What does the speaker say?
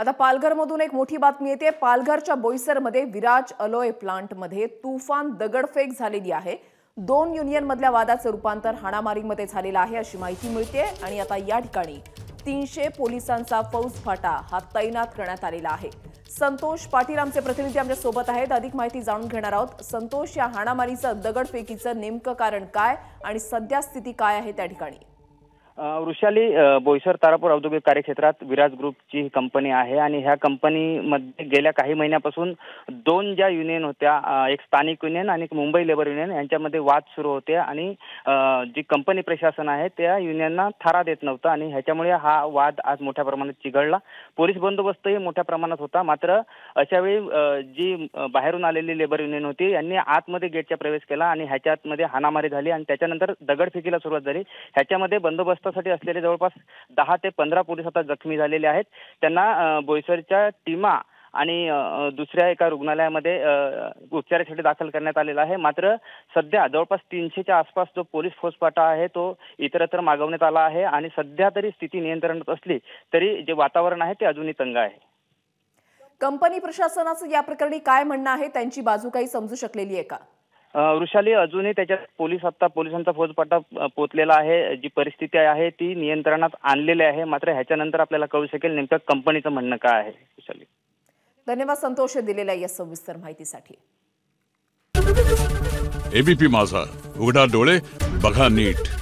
आता पालघरमधून एक मोठी बातमी येते पालघरच्या बोईसरमध्ये विराज अलोय प्लांटमध्ये तुफान दगडफेक झालेली आहे दोन युनियन मधल्या वादाचं रूपांतर हाणामारीमध्ये झालेलं आहे अशी माहिती मिळते आणि आता या ठिकाणी तीनशे पोलिसांचा फौजफाटा हा तैनात करण्यात आलेला आहे संतोष पाटील आमचे प्रतिनिधी आमच्या सोबत आहेत अधिक माहिती जाणून घेणार आहोत संतोष या हाणामारीचं दगडफेकीचं नेमकं कारण काय आणि सध्या स्थिती काय आहे त्या ठिकाणी वृषाली बोईसर तारापूर औद्योगिक कार्यक्षेत्रात विराज ग्रुपची ही कंपनी आहे आणि ह्या कंपनीमध्ये गेल्या काही महिन्यापासून दोन ज्या युनियन होत्या एक स्थानिक युनियन आणि एक मुंबई लेबर युनियन यांच्यामध्ये वाद सुरू होते आणि जी कंपनी प्रशासन आहे त्या युनियनना थारा देत नव्हतं आणि ह्याच्यामुळे हा वाद आज मोठ्या प्रमाणात चिघळला पोलीस बंदोबस्तही मोठ्या प्रमाणात होता मात्र अशावेळी जी बाहेरून आलेली लेबर युनियन होती यांनी आतमध्ये गेटचा प्रवेश केला आणि ह्याच्यातमध्ये हानामारी झाली आणि त्याच्यानंतर दगडफेकीला सुरुवात झाली ह्याच्यामध्ये बंदोबस्त बंदोबस्तासाठी असलेले जवळपास दहा ते पंधरा पोलीस आता जखमी झालेले आहेत त्यांना बोईसरच्या टीमा आणि दुसऱ्या एका रुग्णालयामध्ये उपचारासाठी दाखल करण्यात आलेला आहे मात्र सध्या जवळपास तीनशेच्या आसपास जो पोलीस फोर्सपाटा आहे तो इतरत्र मागवण्यात आला आहे आणि सध्या तरी स्थिती नियंत्रणात असली तरी जे वातावरण आहे ते अजूनही तंग आहे कंपनी प्रशासनाचं या प्रकरणी काय म्हणणं आहे त्यांची बाजू काही समजू शकलेली आहे का वृषाली अजूनही त्याच्यात पोलीस आता पोलिसांचा फौजपाटा पोचलेला आहे जी परिस्थिती आहे ती नियंत्रणात आणलेली आहे मात्र ह्याच्यानंतर आपल्याला कळू शकेल नेमकं कंपनीचं म्हणणं काय आहे वृषाली धन्यवाद संतोष दिलेल्या या सविस्तर माहितीसाठी एबीपी माझा उघडा डोळे बघा नीट